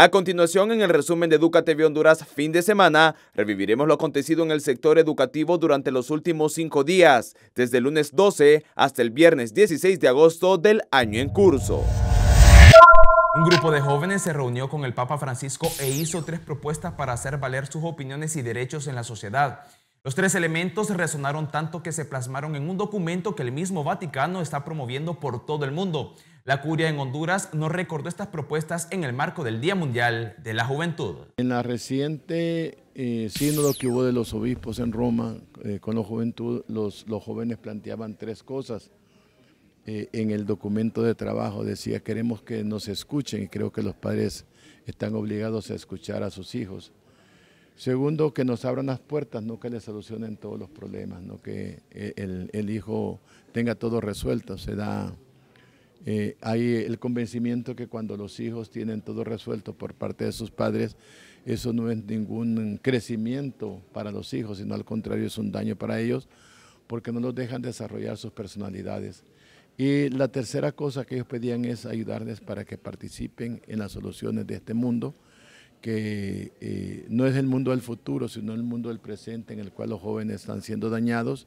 A continuación, en el resumen de Educa Honduras fin de semana, reviviremos lo acontecido en el sector educativo durante los últimos cinco días, desde el lunes 12 hasta el viernes 16 de agosto del año en curso. Un grupo de jóvenes se reunió con el Papa Francisco e hizo tres propuestas para hacer valer sus opiniones y derechos en la sociedad. Los tres elementos resonaron tanto que se plasmaron en un documento que el mismo Vaticano está promoviendo por todo el mundo. La curia en Honduras no recordó estas propuestas en el marco del Día Mundial de la Juventud. En la reciente eh, sínodo que hubo de los obispos en Roma eh, con la juventud, los, los, jóvenes planteaban tres cosas. Eh, en el documento de trabajo decía, queremos que nos escuchen y creo que los padres están obligados a escuchar a sus hijos. Segundo, que nos abran las puertas, no que les solucionen todos los problemas, no que el, el hijo tenga todo resuelto, se da eh, hay el convencimiento que cuando los hijos tienen todo resuelto por parte de sus padres, eso no es ningún crecimiento para los hijos, sino al contrario es un daño para ellos porque no los dejan desarrollar sus personalidades. Y la tercera cosa que ellos pedían es ayudarles para que participen en las soluciones de este mundo, que eh, no es el mundo del futuro, sino el mundo del presente en el cual los jóvenes están siendo dañados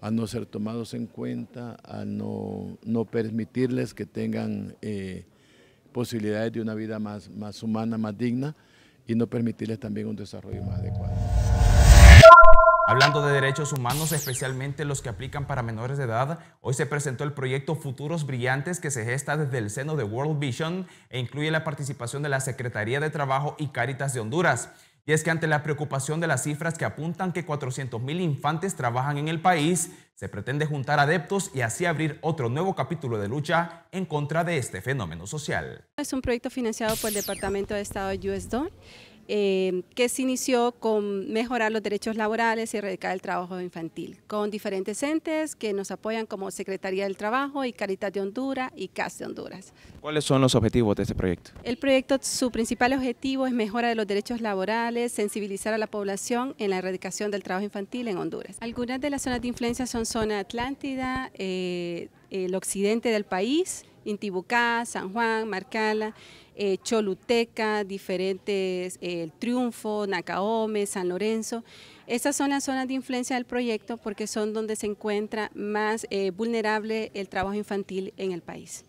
a no ser tomados en cuenta, a no, no permitirles que tengan eh, posibilidades de una vida más, más humana, más digna y no permitirles también un desarrollo más adecuado. Hablando de derechos humanos, especialmente los que aplican para menores de edad, hoy se presentó el proyecto Futuros Brillantes que se gesta desde el seno de World Vision e incluye la participación de la Secretaría de Trabajo y Cáritas de Honduras. Y es que ante la preocupación de las cifras que apuntan que 400.000 infantes trabajan en el país, se pretende juntar adeptos y así abrir otro nuevo capítulo de lucha en contra de este fenómeno social. Es un proyecto financiado por el Departamento de Estado de usd. Eh, que se inició con mejorar los derechos laborales y erradicar el trabajo infantil, con diferentes entes que nos apoyan como Secretaría del Trabajo y Caritas de Honduras y CAS de Honduras. ¿Cuáles son los objetivos de este proyecto? El proyecto, su principal objetivo es mejora de los derechos laborales, sensibilizar a la población en la erradicación del trabajo infantil en Honduras. Algunas de las zonas de influencia son zona Atlántida, eh, el occidente del país, Intibucá, San Juan, Marcala, eh, Choluteca, diferentes, eh, El Triunfo, Nacaome, San Lorenzo. Estas son las zonas de influencia del proyecto porque son donde se encuentra más eh, vulnerable el trabajo infantil en el país.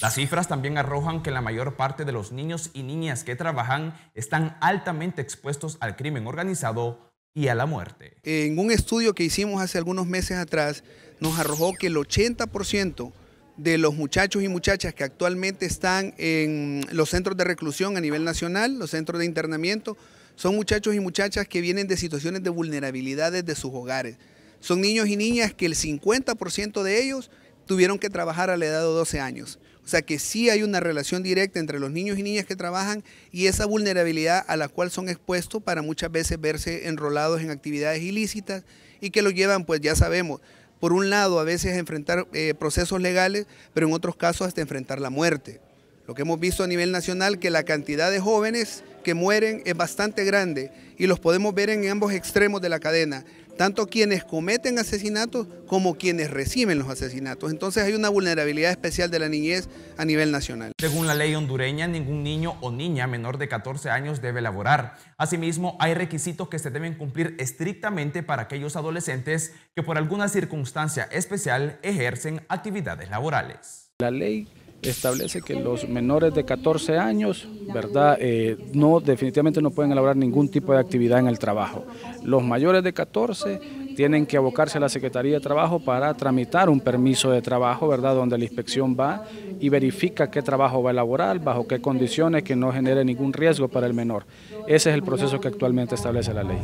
Las cifras también arrojan que la mayor parte de los niños y niñas que trabajan están altamente expuestos al crimen organizado y a la muerte. En un estudio que hicimos hace algunos meses atrás, nos arrojó que el 80% de los muchachos y muchachas que actualmente están en los centros de reclusión a nivel nacional, los centros de internamiento, son muchachos y muchachas que vienen de situaciones de vulnerabilidad desde sus hogares. Son niños y niñas que el 50% de ellos tuvieron que trabajar a la edad de 12 años. O sea que sí hay una relación directa entre los niños y niñas que trabajan y esa vulnerabilidad a la cual son expuestos para muchas veces verse enrolados en actividades ilícitas y que lo llevan, pues ya sabemos, por un lado, a veces enfrentar eh, procesos legales, pero en otros casos hasta enfrentar la muerte. Lo que hemos visto a nivel nacional, que la cantidad de jóvenes que mueren es bastante grande y los podemos ver en ambos extremos de la cadena tanto quienes cometen asesinatos como quienes reciben los asesinatos. Entonces hay una vulnerabilidad especial de la niñez a nivel nacional. Según la ley hondureña, ningún niño o niña menor de 14 años debe laborar. Asimismo, hay requisitos que se deben cumplir estrictamente para aquellos adolescentes que por alguna circunstancia especial ejercen actividades laborales. La ley establece que los menores de 14 años, ¿verdad? Eh, no, definitivamente no pueden elaborar ningún tipo de actividad en el trabajo. Los mayores de 14 tienen que abocarse a la Secretaría de Trabajo para tramitar un permiso de trabajo, ¿verdad? Donde la inspección va y verifica qué trabajo va a elaborar, bajo qué condiciones, que no genere ningún riesgo para el menor. Ese es el proceso que actualmente establece la ley.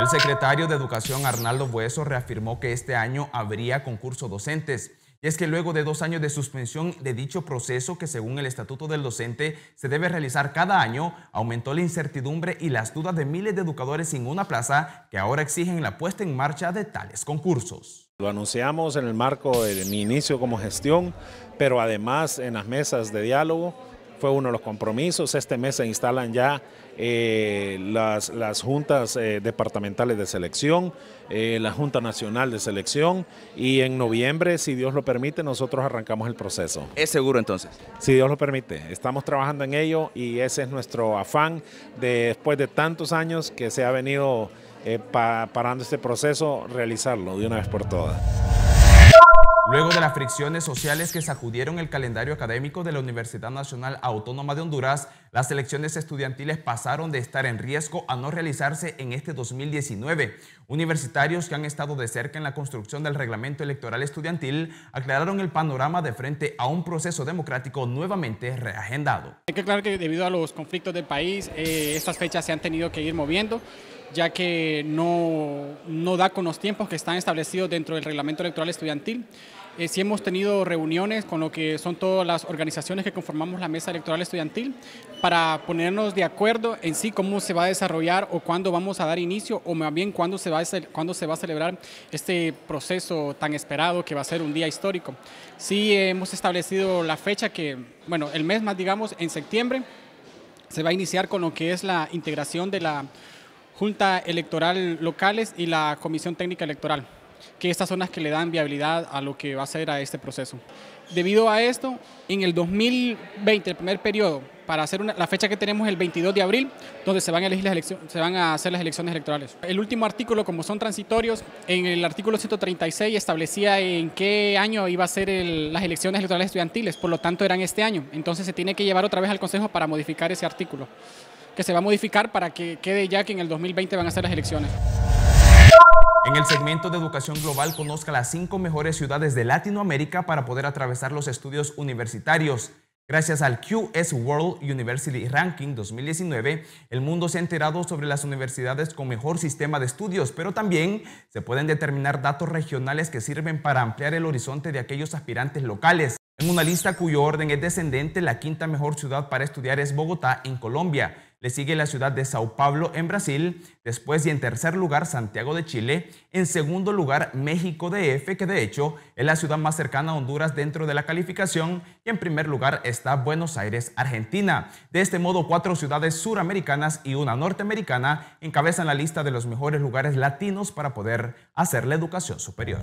El secretario de Educación Arnaldo Bueso reafirmó que este año habría concurso docentes y es que luego de dos años de suspensión de dicho proceso, que según el Estatuto del Docente se debe realizar cada año, aumentó la incertidumbre y las dudas de miles de educadores sin una plaza que ahora exigen la puesta en marcha de tales concursos. Lo anunciamos en el marco de mi inicio como gestión, pero además en las mesas de diálogo fue uno de los compromisos. Este mes se instalan ya eh, las, las, juntas eh, departamentales de selección, eh, la Junta Nacional de Selección y en noviembre, si Dios lo permite, nosotros arrancamos el proceso. ¿Es seguro entonces? Si Dios lo permite. Estamos trabajando en ello y ese es nuestro afán después de tantos años que se ha venido parando este proceso, realizarlo de una vez por todas. Luego de las fricciones sociales que sacudieron el calendario académico de la Universidad Nacional Autónoma de Honduras, las elecciones estudiantiles pasaron de estar en riesgo a no realizarse en este 2019. Universitarios que han estado de cerca en la construcción del reglamento electoral estudiantil aclararon el panorama de frente a un proceso democrático nuevamente reagendado. Hay que aclarar que debido a los conflictos del país, eh, estas fechas se han tenido que ir moviendo ya que no, no da con los tiempos que están establecidos dentro del reglamento electoral estudiantil. Eh, sí hemos tenido reuniones con lo que son todas las organizaciones que conformamos la mesa electoral estudiantil para ponernos de acuerdo en sí cómo se va a desarrollar o cuándo vamos a dar inicio o más bien cuándo se va a, cuándo se va a celebrar este proceso tan esperado que va a ser un día histórico. Sí hemos establecido la fecha que, bueno, el mes más digamos, en septiembre se va a iniciar con lo que es la integración de la Junta Electoral Locales y la Comisión Técnica Electoral que estas zonas que le dan viabilidad a lo que va a ser a este proceso. Debido a esto, en el 2020, el primer periodo, para hacer la fecha que tenemos el 22 de abril, donde se van, a elegir las se van a hacer las elecciones electorales. El último artículo, como son transitorios, en el artículo 136 establecía en qué año iba a ser las elecciones electorales estudiantiles, por lo tanto eran este año. Entonces se tiene que llevar otra vez al Consejo para modificar ese artículo, que se va a modificar para que quede ya que en el 2020 van a ser las elecciones. En el segmento de educación global conozca las cinco mejores ciudades de Latinoamérica para poder atravesar los estudios universitarios. Gracias al QS World University Ranking 2019, el mundo se ha enterado sobre las universidades con mejor sistema de estudios, pero también se pueden determinar datos regionales que sirven para ampliar el horizonte de aquellos aspirantes locales. En una lista cuyo orden es descendente, la quinta mejor ciudad para estudiar es Bogotá, en Colombia. Le sigue la ciudad de Sao Paulo en Brasil, después y en tercer lugar Santiago de Chile, en segundo lugar México DF, que de hecho es la ciudad más cercana a Honduras dentro de la calificación, y en primer lugar está Buenos Aires, Argentina. De este modo, cuatro ciudades suramericanas y una norteamericana encabezan la lista de los mejores lugares latinos para poder hacer la educación superior.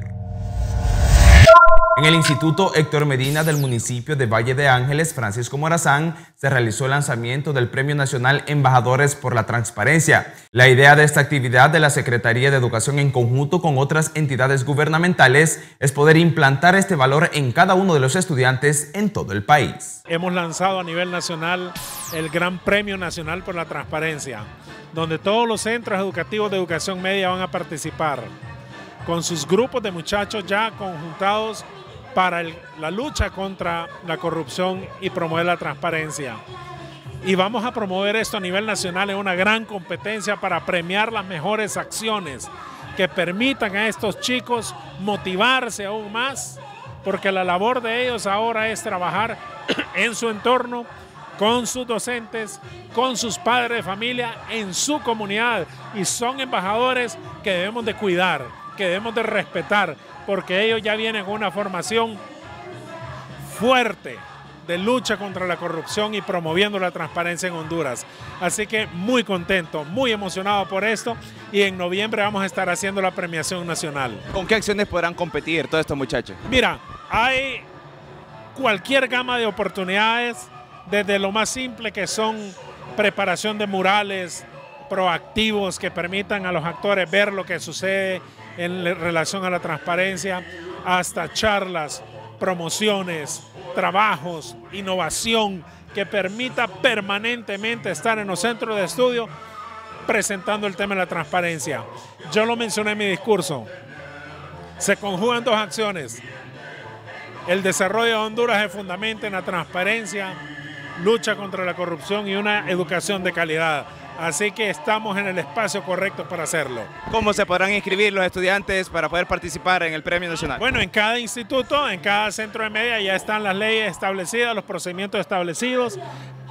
En el Instituto Héctor Medina del municipio de Valle de Ángeles, Francisco Morazán, se realizó el lanzamiento del Premio Nacional Embajadores por la Transparencia. La idea de esta actividad de la Secretaría de Educación en conjunto con otras entidades gubernamentales es poder implantar este valor en cada uno de los estudiantes en todo el país. Hemos lanzado a nivel nacional el Gran Premio Nacional por la Transparencia, donde todos los centros educativos de educación media van a participar con sus grupos de muchachos ya conjuntados para la lucha contra la corrupción y promover la transparencia. Y vamos a promover esto a nivel nacional en una gran competencia para premiar las mejores acciones que permitan a estos chicos motivarse aún más, porque la labor de ellos ahora es trabajar en su entorno, con sus docentes, con sus padres de familia, en su comunidad, y son embajadores que debemos de cuidar que debemos de respetar, porque ellos ya vienen con una formación fuerte de lucha contra la corrupción y promoviendo la transparencia en Honduras. Así que muy contento, muy emocionado por esto y en noviembre vamos a estar haciendo la premiación nacional. ¿Con qué acciones podrán competir todos estos muchachos? Mira, hay cualquier gama de oportunidades, desde lo más simple que son preparación de murales proactivos que permitan a los actores ver lo que sucede en relación a la transparencia, hasta charlas, promociones, trabajos, innovación que permita permanentemente estar en los centros de estudio presentando el tema de la transparencia. Yo lo mencioné en mi discurso. Se conjugan dos acciones. El desarrollo de Honduras se fundamenta en la transparencia, lucha contra la corrupción y una educación de calidad. Así que estamos en el espacio correcto para hacerlo. ¿Cómo se podrán inscribir los estudiantes para poder participar en el Premio Nacional? Bueno, en cada instituto, en cada centro de media ya están las leyes establecidas, los procedimientos establecidos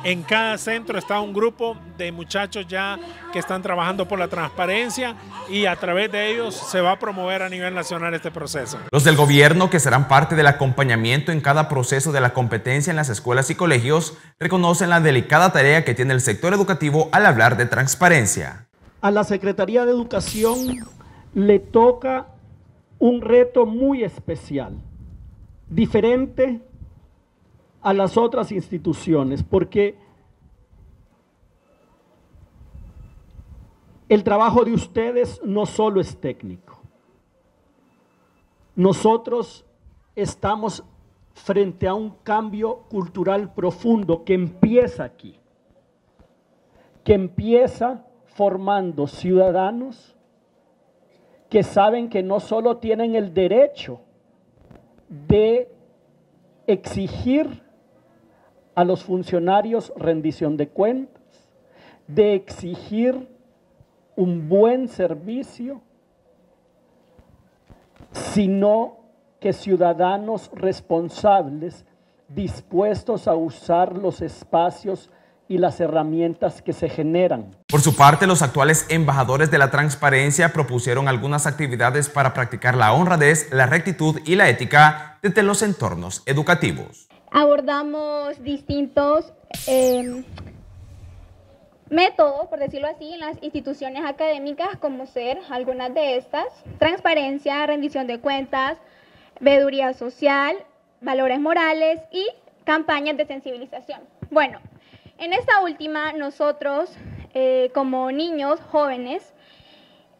en cada centro está un grupo de muchachos ya que están trabajando por la transparencia y a través de ellos se va a promover a nivel nacional este proceso. Los del gobierno, que serán parte del acompañamiento en cada proceso de la competencia en las escuelas y colegios, reconocen la delicada tarea que tiene el sector educativo al hablar de transparencia. A la Secretaría de Educación le toca un reto muy especial, diferente a las otras instituciones, porque el trabajo de ustedes no solo es técnico. Nosotros estamos frente a un cambio cultural profundo que empieza aquí, que empieza formando ciudadanos que saben que no solo tienen el derecho de exigir a los funcionarios rendición de cuentas, de exigir un buen servicio, sino que ciudadanos responsables dispuestos a usar los espacios y las herramientas que se generan. Por su parte, los actuales embajadores de la transparencia propusieron algunas actividades para practicar la honradez, la rectitud y la ética desde los entornos educativos abordamos distintos em, métodos, por decirlo así, en las instituciones académicas, como ser algunas de estas, transparencia, rendición de cuentas, veeduría social, valores morales y campañas de sensibilización. Bueno, en esta última nosotros, eh, como niños, jóvenes,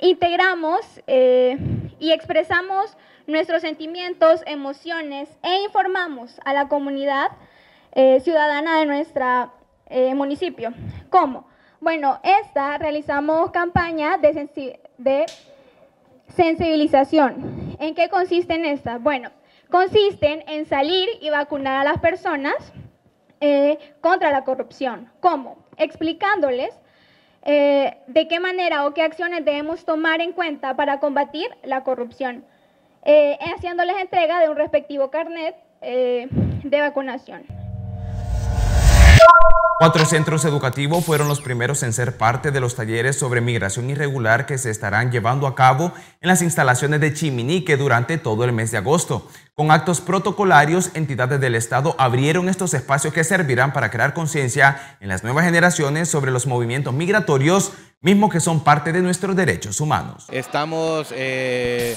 integramos eh, y expresamos nuestros sentimientos, emociones e informamos a la comunidad eh, ciudadana de nuestro eh, municipio. ¿Cómo? Bueno, esta realizamos campañas de, sensibilización. ¿En qué consisten estas? Bueno, consisten en salir y vacunar a las personas eh, contra la corrupción. ¿Cómo? Explicándoles de qué manera o qué acciones debemos tomar en cuenta para combatir la corrupción. Eh, haciéndoles entrega de un respectivo carnet eh, de vacunación. Cuatro centros educativos fueron los primeros en ser parte de los talleres sobre migración irregular que se estarán llevando a cabo en las instalaciones de Chiminique durante todo el mes de agosto. Con actos protocolarios, entidades del Estado abrieron estos espacios que servirán para crear conciencia en las nuevas generaciones sobre los movimientos migratorios, mismo que son parte de nuestros derechos humanos. Estamos eh,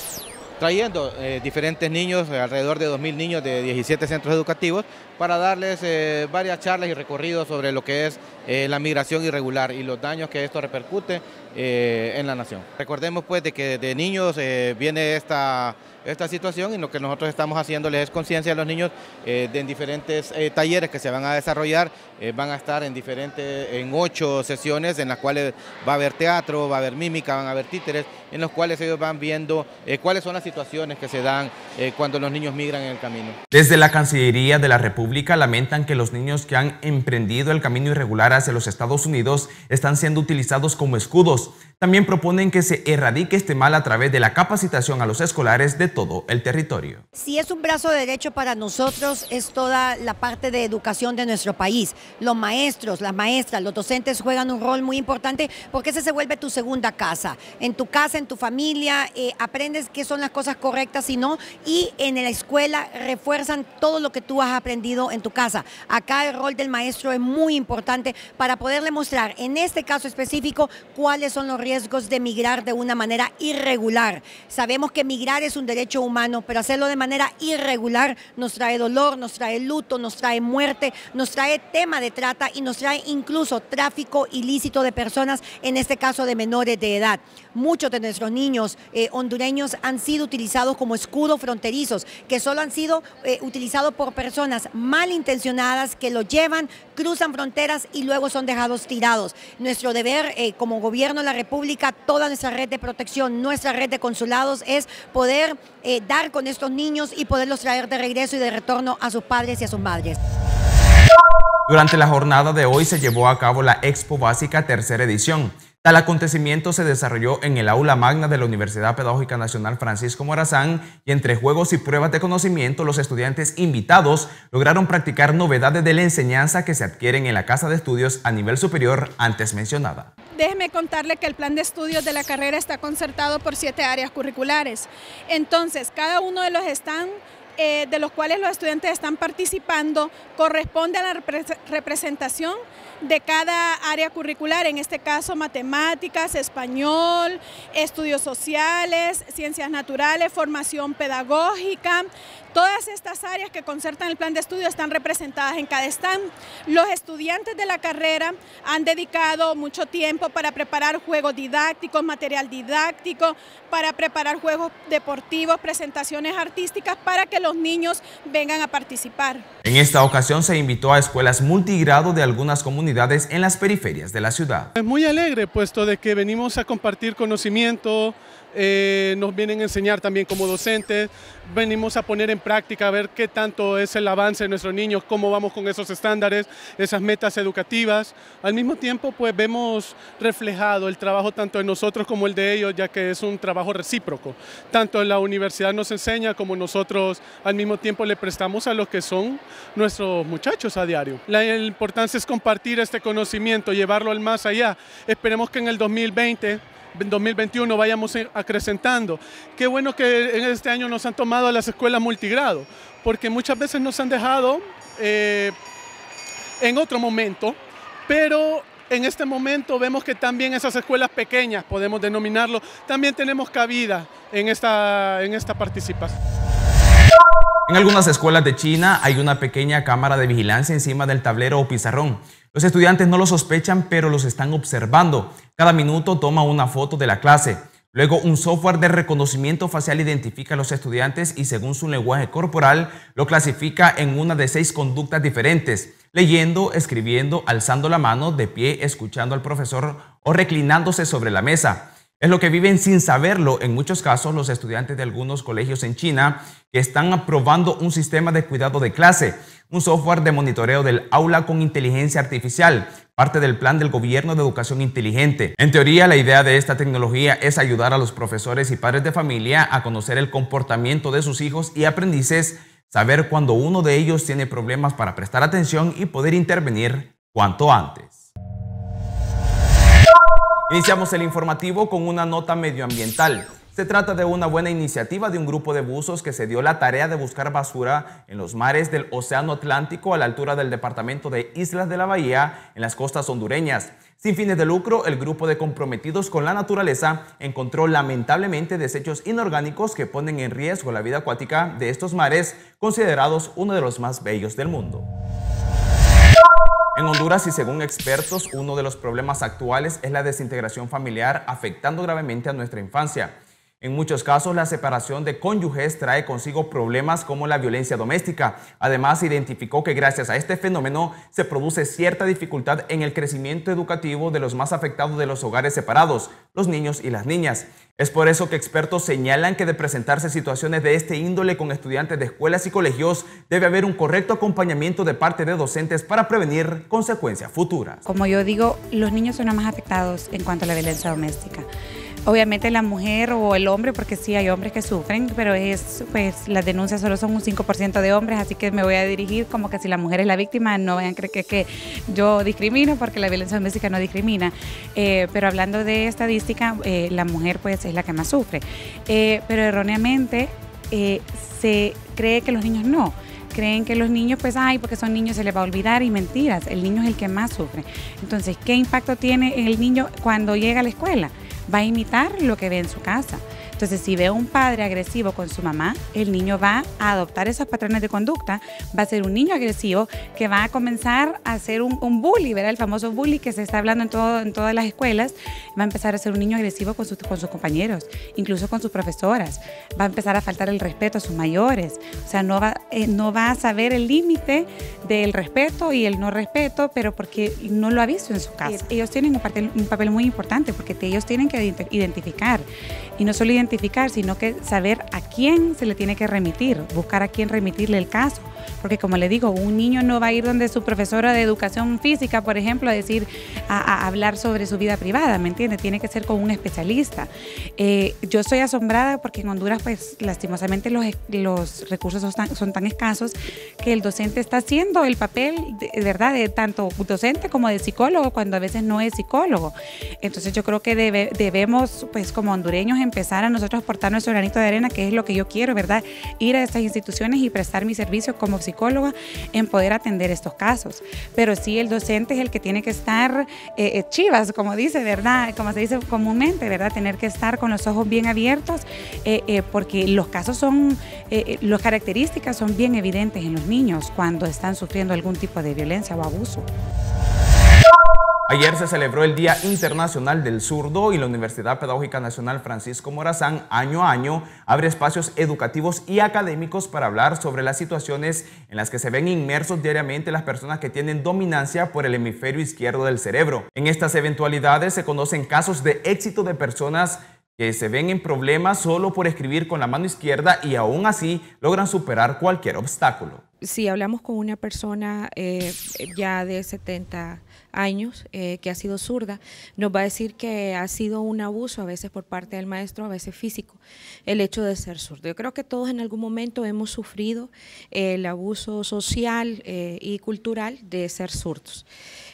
trayendo eh, diferentes niños, alrededor de 2.000 niños de 17 centros educativos, para darles eh, varias charlas y recorridos sobre lo que es eh, la migración irregular y los daños que esto repercute eh, en la nación. Recordemos pues de que de niños viene esta, esta situación y lo que nosotros estamos haciéndoles es conciencia a los niños de en diferentes talleres que se van a desarrollar, van a estar en diferentes, en ocho sesiones en las cuales va a haber teatro, va a haber mímica, van a haber títeres, en los cuales ellos van viendo cuáles son las situaciones que se dan cuando los niños migran en el camino. Desde la Cancillería de la República lamentan que los niños que han emprendido el camino irregular hacia los Estados Unidos están siendo utilizados como escudos. También proponen que se erradique este mal a través de la capacitación a los escolares de todo el territorio. Si es un brazo de derecho para nosotros, es toda la parte de educación de nuestro país. Los maestros, las maestras, los docentes juegan un rol muy importante porque ese se vuelve tu segunda casa. En tu casa, en tu familia, eh, aprendes qué son las cosas correctas y no, y en la escuela refuerzan todo lo que tú has aprendido en tu casa. Acá el rol del maestro es muy importante para poderle mostrar, en este caso específico, cuáles son los riesgos de migrar de una manera irregular. Sabemos que migrar es un derecho humano, pero hacerlo de manera irregular nos trae dolor, nos trae luto, nos trae muerte, nos trae tema de trata y nos trae incluso tráfico ilícito de personas, en este caso de menores de edad. Muchos de nuestros niños eh, hondureños han sido utilizados como escudos fronterizos, que solo han sido eh, utilizados por personas malintencionadas que lo llevan, cruzan fronteras y luego son dejados tirados. Nuestro deber eh, como gobierno de la República toda nuestra red de protección, nuestra red de consulados, es poder eh, dar con estos niños y poderlos traer de regreso y de retorno a sus padres y a sus madres. Durante la jornada de hoy se llevó a cabo la Expo Básica tercera edición. Tal acontecimiento se desarrolló en el aula magna de la Universidad Pedagógica Nacional Francisco Morazán y entre juegos y pruebas de conocimiento los estudiantes invitados lograron practicar novedades de la enseñanza que se adquieren en la casa de estudios a nivel superior antes mencionada déjeme contarle que el plan de estudios de la carrera está concertado por siete áreas curriculares. Entonces, cada uno de los están eh, de los cuales los estudiantes están participando corresponde a la representación de cada área curricular, en este caso matemáticas, español, estudios sociales, ciencias naturales, formación pedagógica. Todas estas áreas que concertan el plan de estudio están representadas en cada stand. Los estudiantes de la carrera han dedicado mucho tiempo para preparar juegos didácticos, material didáctico, para preparar juegos deportivos, presentaciones artísticas para que los niños vengan a participar. En esta ocasión se invitó a escuelas multigrado de algunas comunidades en las periferias de la ciudad. Es muy alegre, puesto de que venimos a compartir conocimiento, eh, nos vienen a enseñar también como docentes, venimos a poner en práctica, a ver qué tanto es el avance de nuestros niños, cómo vamos con esos estándares, esas metas educativas. Al mismo tiempo, pues vemos reflejado el trabajo tanto de nosotros como el de ellos, ya que es un trabajo recíproco. Tanto la universidad nos enseña como nosotros al mismo tiempo le prestamos a los que son nuestros muchachos a diario. La importancia es compartir este conocimiento, llevarlo al más allá. Esperemos que en el 2020 2021 vayamos acrecentando. Qué bueno que en este año nos han tomado las escuelas multigrado, porque muchas veces nos han dejado eh, en otro momento, pero en este momento vemos que también esas escuelas pequeñas, podemos denominarlo, también tenemos cabida en esta, en esta participación. En algunas escuelas de China hay una pequeña cámara de vigilancia encima del tablero o pizarrón los estudiantes no lo sospechan, pero los están observando. Cada minuto toma una foto de la clase. Luego, un software de reconocimiento facial identifica a los estudiantes y según su lenguaje corporal lo clasifica en una de seis conductas diferentes, leyendo, escribiendo, alzando la mano, de pie, escuchando al profesor o reclinándose sobre la mesa. Es lo que viven sin saberlo en muchos casos los estudiantes de algunos colegios en China que están aprobando un sistema de cuidado de clase, un software de monitoreo del aula con inteligencia artificial, parte del plan del gobierno de educación inteligente. En teoría, la idea de esta tecnología es ayudar a los profesores y padres de familia a conocer el comportamiento de sus hijos y aprendices, saber cuando uno de ellos tiene problemas para prestar atención y poder intervenir cuanto antes. Iniciamos el informativo con una nota medioambiental. Se trata de una buena iniciativa de un grupo de buzos que se dio la tarea de buscar basura en los mares del Océano Atlántico a la altura del departamento de Islas de la Bahía en las costas hondureñas. Sin fines de lucro, el grupo de comprometidos con la naturaleza encontró lamentablemente desechos inorgánicos que ponen en riesgo la vida acuática de estos mares, considerados uno de los más bellos del mundo. En Honduras, y según expertos, uno de los problemas actuales es la desintegración familiar afectando gravemente a nuestra infancia. En muchos casos, la separación de cónyuges trae consigo problemas como la violencia doméstica. Además, identificó que gracias a este fenómeno se produce cierta dificultad en el crecimiento educativo de los más afectados de los hogares separados, los niños y las niñas. Es por eso que expertos señalan que de presentarse situaciones de este índole con estudiantes de escuelas y colegios, debe haber un correcto acompañamiento de parte de docentes para prevenir consecuencias futuras. Como yo digo, los niños son los más afectados en cuanto a la violencia doméstica. Obviamente la mujer o el hombre, porque sí hay hombres que sufren, pero es pues las denuncias solo son un 5% de hombres, así que me voy a dirigir como que si la mujer es la víctima, no vayan a creer que, yo discrimino, porque la violencia doméstica no discrimina. Eh, pero hablando de estadística, eh, la mujer pues es la que más sufre. Eh, pero erróneamente se cree que los niños no creen que los niños, pues, ay, porque son niños se les va a olvidar y mentiras, el niño es el que más sufre. Entonces, ¿qué impacto tiene en el niño cuando llega a la escuela? va a imitar lo que ve en su casa. Entonces, si veo un padre agresivo con su mamá, el niño va a adoptar esos patrones de conducta, va a ser un niño agresivo que va a comenzar a ser un, un bully, ¿verdad? El famoso bully que se está hablando en, todo, en todas las escuelas, va a empezar a ser un niño agresivo con, sus con sus compañeros, incluso con sus profesoras, va a empezar a faltar el respeto a sus mayores, o sea, no va, eh, no va a saber el límite del respeto y el no respeto, pero porque no lo ha visto en su casa. Ellos tienen un papel, un papel muy importante porque ellos tienen que identificar y no solo identificar, sino que saber a quién se le tiene que remitir, buscar a quién remitirle el caso porque como le digo, un niño no va a ir donde su profesora de educación física, por ejemplo, a decir, a, hablar sobre su vida privada, ¿me entiende? Tiene que ser con un especialista. Eh, yo soy asombrada porque en Honduras, pues lastimosamente los, los recursos son tan, escasos que el docente está haciendo el papel, ¿verdad?, de tanto docente como de psicólogo, cuando a veces no es psicólogo. Entonces yo creo que debemos, pues como hondureños, empezar a nosotros portar nuestro granito de arena, que es lo que yo quiero, ¿verdad? Ir a estas instituciones y prestar mi servicio como psicóloga en poder atender estos casos. Pero sí el docente es el que tiene que estar eh, eh, chivas, como dice, ¿verdad? Como se dice comúnmente, ¿verdad? Tener que estar con los ojos bien abiertos eh, porque los casos son, las características son bien evidentes en los niños cuando están sufriendo algún tipo de violencia o abuso. Ayer se celebró el Día Internacional del Surdo y la Universidad Pedagógica Nacional Francisco Morazán, año a año, abre espacios educativos y académicos para hablar sobre las situaciones en las que se ven inmersos diariamente las personas que tienen dominancia por el hemisferio izquierdo del cerebro. En estas eventualidades se conocen casos de éxito de personas que se ven en problemas solo por escribir con la mano izquierda y aún así logran superar cualquier obstáculo. Si hablamos con una persona eh, ya de 70 años eh, que ha sido zurda, nos va a decir que ha sido un abuso a veces por parte del maestro, a veces físico, el hecho de ser zurdo. Yo creo que todos en algún momento hemos sufrido eh, el abuso social y cultural de ser zurdos.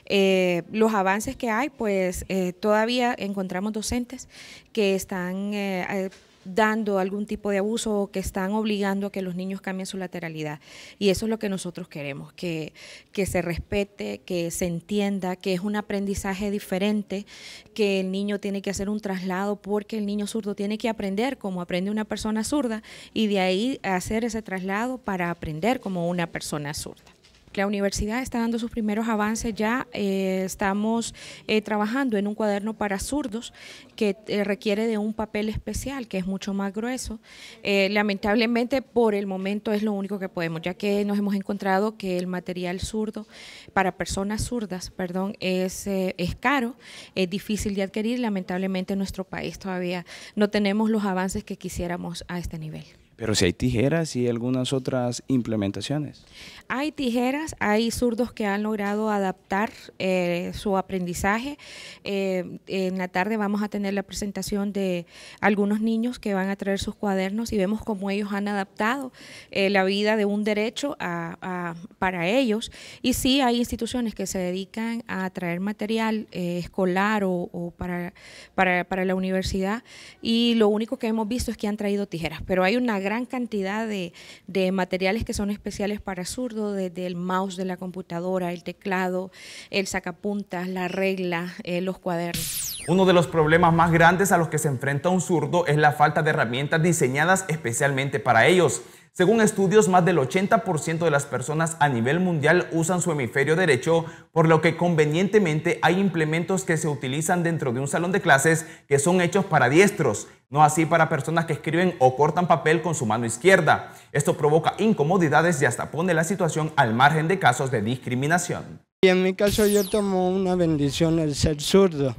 Eh, los avances que hay, pues eh, todavía encontramos docentes que están eh, dando algún tipo de abuso o que están obligando a que los niños cambien su lateralidad. Y eso es lo que nosotros queremos, que, que se respete, que se entienda, que es un aprendizaje diferente, que el niño tiene que hacer un traslado porque el niño zurdo tiene que aprender como aprende una persona zurda y de ahí hacer ese traslado para aprender como una persona zurda. La universidad está dando sus primeros avances ya, eh, estamos eh, trabajando en un cuaderno para zurdos que eh, requiere de un papel especial que es mucho más grueso. lamentablemente por el momento es lo único que podemos, ya que nos hemos encontrado que el material zurdo para personas zurdas, perdón, es, es caro, es difícil de adquirir, lamentablemente en nuestro país todavía no tenemos los avances que quisiéramos a este nivel. Pero si hay tijeras y algunas otras implementaciones. Hay tijeras, hay zurdos que han logrado adaptar eh, su aprendizaje. Eh, en la tarde vamos a tener la presentación de algunos niños que van a traer sus cuadernos y vemos cómo ellos han adaptado eh, la vida de un derecho para ellos. Y sí hay instituciones que se dedican a traer material escolar o, para, la universidad y lo único que hemos visto es que han traído tijeras, pero hay gran cantidad de, de materiales que son especiales para zurdo, desde el mouse de la computadora, el teclado, el sacapuntas, la regla, eh, los cuadernos. Uno de los problemas más grandes a los que se enfrenta un zurdo es la falta de herramientas diseñadas especialmente para ellos. Según estudios, más del 80% de las personas a nivel mundial usan su hemisferio derecho, por lo que convenientemente hay implementos que se utilizan dentro de un salón de clases que son hechos para diestros, no así para personas que escriben o cortan papel con su mano izquierda. Esto provoca incomodidades y hasta pone la situación al margen de casos de discriminación. Y en mi caso yo tomo una bendición el ser zurdo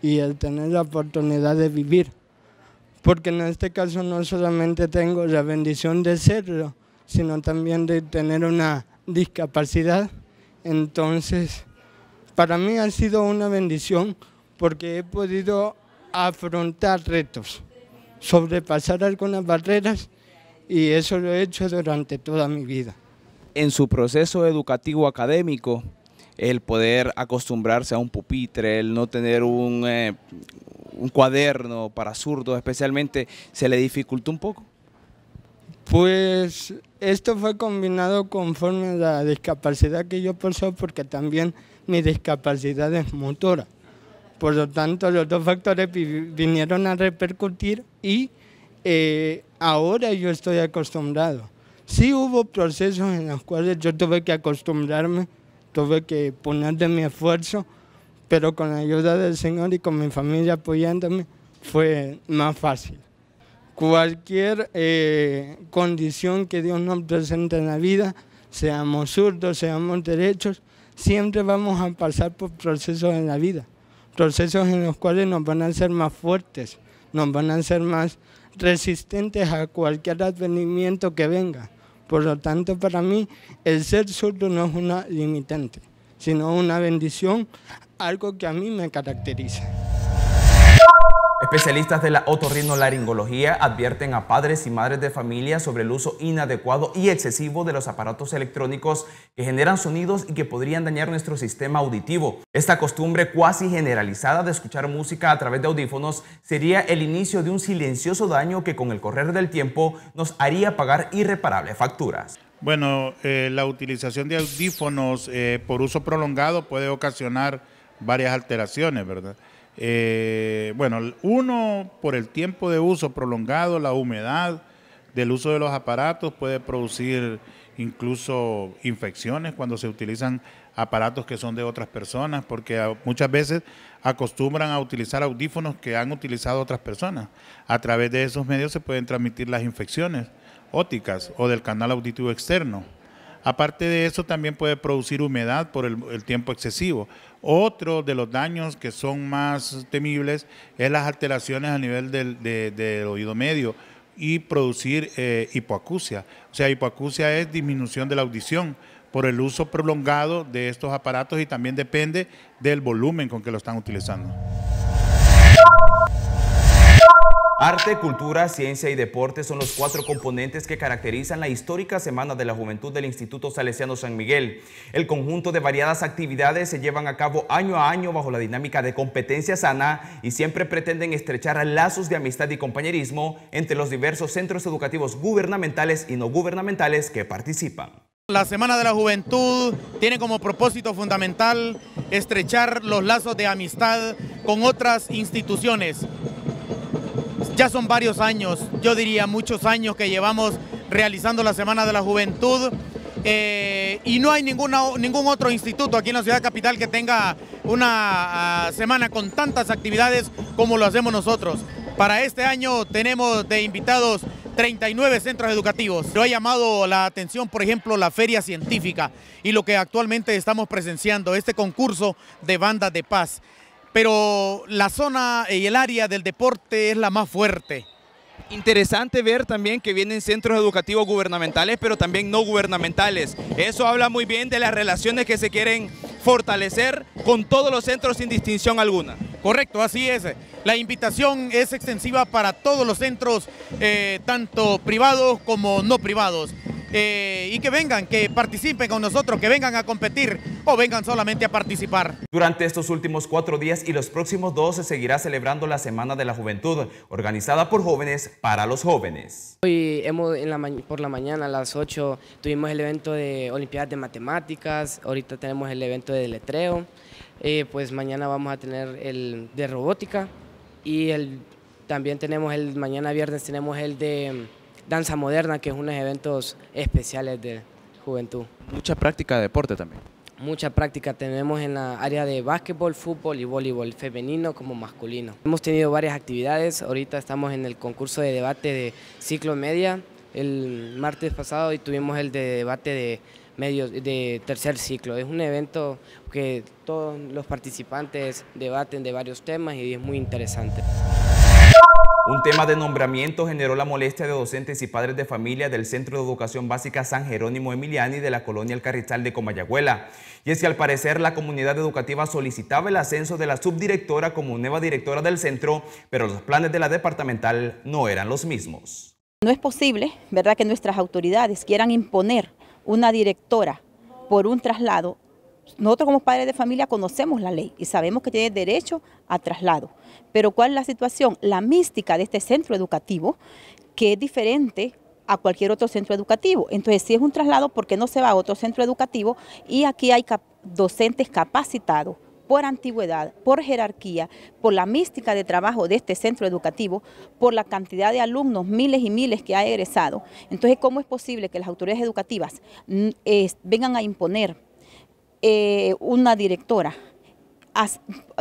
y el tener la oportunidad de vivir porque en este caso no solamente tengo la bendición de serlo, sino también de tener una discapacidad. Entonces, para mí ha sido una bendición porque he podido afrontar retos, sobrepasar algunas barreras y eso lo he hecho durante toda mi vida. En su proceso educativo académico, el poder acostumbrarse a un pupitre, el no tener un, eh, un cuaderno para zurdos especialmente, ¿se le dificultó un poco? Pues esto fue combinado conforme a la discapacidad que yo poseo porque también mi discapacidad es motora. Por lo tanto, los dos factores vinieron a repercutir y eh, ahora yo estoy acostumbrado. Sí hubo procesos en los cuales yo tuve que acostumbrarme, tuve que poner de mi esfuerzo, pero con la ayuda del Señor y con mi familia apoyándome fue más fácil. Cualquier eh, condición que Dios nos presente en la vida, seamos zurdos, seamos derechos, siempre vamos a pasar por procesos en la vida, procesos en los cuales nos van a hacer más fuertes, nos van a hacer más resistentes a cualquier advenimiento que venga. Por lo tanto, para mí, el ser zurdo no es una limitante, sino una bendición algo que a mí me caracteriza. Especialistas de la otorrinolaringología advierten a padres y madres de familia sobre el uso inadecuado y excesivo de los aparatos electrónicos que generan sonidos y que podrían dañar nuestro sistema auditivo. Esta costumbre cuasi generalizada de escuchar música a través de audífonos sería el inicio de un silencioso daño que con el correr del tiempo nos haría pagar irreparables facturas. Bueno, eh, la utilización de audífonos eh, por uso prolongado puede ocasionar varias alteraciones, ¿verdad? Eh, bueno, uno, por el tiempo de uso prolongado, la humedad del uso de los aparatos puede producir incluso infecciones cuando se utilizan aparatos que son de otras personas, porque muchas veces acostumbran a utilizar audífonos que han utilizado otras personas. A través de esos medios se pueden transmitir las infecciones ópticas o del canal auditivo externo. Aparte de eso, también puede producir humedad por el tiempo excesivo. Otro de los daños que son más temibles es las alteraciones a nivel del, oído medio y producir eh, hipoacusia. O sea, hipoacusia es disminución de la audición por el uso prolongado de estos aparatos y también depende del volumen con que lo están utilizando. Arte, cultura, ciencia y deporte son los cuatro componentes que caracterizan la histórica Semana de la Juventud del Instituto Salesiano San Miguel. El conjunto de variadas actividades se llevan a cabo año a año bajo la dinámica de competencia sana y siempre pretenden estrechar lazos de amistad y compañerismo entre los diversos centros educativos gubernamentales y no gubernamentales que participan. La Semana de la Juventud tiene como propósito fundamental estrechar los lazos de amistad con otras instituciones ya son varios años, yo diría muchos años que llevamos realizando la Semana de la Juventud. Eh, y no hay ningún otro instituto aquí en la ciudad capital que tenga una ah, semana con tantas actividades como lo hacemos nosotros. Para este año tenemos de invitados 39 centros educativos. Lo ha llamado la atención, por ejemplo, la feria científica y lo que actualmente estamos presenciando, este concurso de bandas de paz pero la zona y el área del deporte es la más fuerte. Interesante ver también que vienen centros educativos gubernamentales, pero también no gubernamentales. Eso habla muy bien de las relaciones que se quieren fortalecer con todos los centros sin distinción alguna. Correcto, así es. La invitación es extensiva para todos los centros, eh, tanto privados como no privados. Eh, y que vengan, que participen con nosotros, que vengan a competir o vengan solamente a participar. Durante estos últimos cuatro días y los próximos dos se seguirá celebrando la Semana de la Juventud, organizada por jóvenes para los jóvenes. Hoy hemos, en la por la mañana a las 8 tuvimos el evento de Olimpiadas de Matemáticas, ahorita tenemos el evento de letreo, eh, pues mañana vamos a tener el de robótica y también tenemos el, mañana viernes tenemos el de danza moderna, que es unos eventos especiales de juventud. Mucha práctica de deporte también. Mucha práctica tenemos en la área de básquetbol, fútbol y voleibol, femenino como masculino. Hemos tenido varias actividades, ahorita estamos en el concurso de debate de ciclo media, el martes pasado y tuvimos el de debate de medios de tercer ciclo. Es un evento que todos los participantes debaten de varios temas y es muy interesante. Un tema de nombramiento generó la molestia de docentes y padres de familia del Centro de Educación Básica San Jerónimo Emiliani de la colonia El Carrizal de Comayagüela. Y es que al parecer la comunidad educativa solicitaba el ascenso de la subdirectora como nueva directora del centro, pero los planes de la departamental no eran los mismos. No es posible, ¿verdad?, que nuestras autoridades quieran imponer una directora por un traslado nosotros como padres de familia conocemos la ley y sabemos que tiene derecho a traslado. Pero ¿cuál es la situación? La mística de este centro educativo, que es diferente a cualquier otro centro educativo. Entonces, si es un traslado, ¿por qué no se va a otro centro educativo? Y aquí hay docentes capacitados por antigüedad, por jerarquía, por la mística de trabajo de este centro educativo, por la cantidad de alumnos, miles y miles que ha egresado. Entonces, ¿cómo es posible que las autoridades educativas mm, vengan a imponer eh, una directora.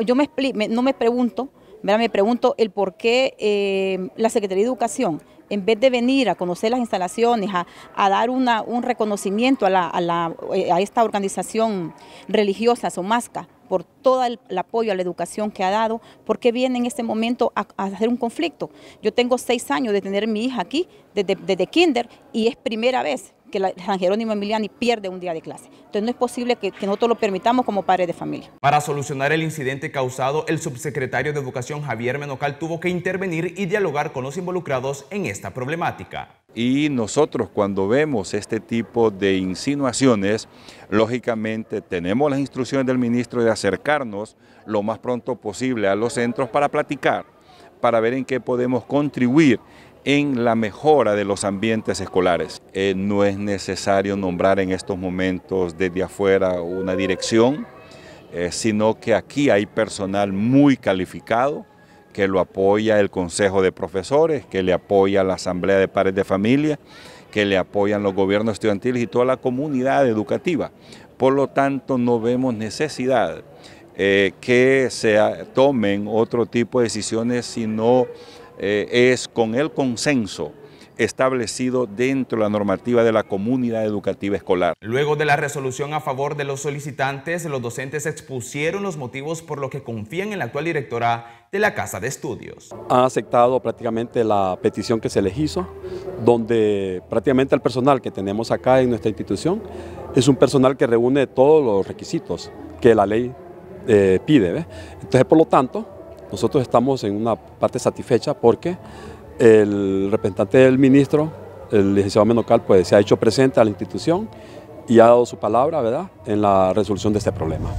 yo me, no me pregunto, me pregunto el por qué eh, la Secretaría de Educación, en vez de venir a conocer las instalaciones, a, dar un reconocimiento a, eh, a esta organización religiosa, Somasca, por todo el, apoyo a la educación que ha dado, ¿por qué viene en este momento a, hacer un conflicto. Yo tengo seis años de tener mi hija aquí desde, desde kinder y es primera vez que San Jerónimo Emiliani pierde un día de clase. Entonces no es posible que, que, nosotros lo permitamos como padres de familia. Para solucionar el incidente causado, el subsecretario de Educación Javier Menocal tuvo que intervenir y dialogar con los involucrados en esta problemática. Y nosotros cuando vemos este tipo de insinuaciones, lógicamente tenemos las instrucciones del ministro de acercarnos lo más pronto posible a los centros para platicar, para ver en qué podemos contribuir en la mejora de los ambientes escolares. Eh, no es necesario nombrar en estos momentos desde afuera una dirección, eh, sino que aquí hay personal muy calificado que lo apoya el Consejo de Profesores, que le apoya la Asamblea de Pares de Familia, que le apoyan los gobiernos estudiantiles y toda la comunidad educativa. Por lo tanto, no vemos necesidad eh, que se tomen otro tipo de decisiones, sino eh, es con el consenso establecido dentro de la normativa de la comunidad educativa escolar. Luego de la resolución a favor de los solicitantes, los docentes expusieron los motivos por los que confían en la actual directora de la Casa de Estudios. Ha aceptado prácticamente la petición que se les hizo, donde prácticamente el personal que tenemos acá en nuestra institución es un personal que reúne todos los requisitos que la ley eh, pide. Entonces, por lo tanto, nosotros estamos en una parte satisfecha porque el representante del ministro, el licenciado Menocal, pues se ha hecho presente a la institución y ha dado su palabra, ¿verdad?, en la resolución de este problema.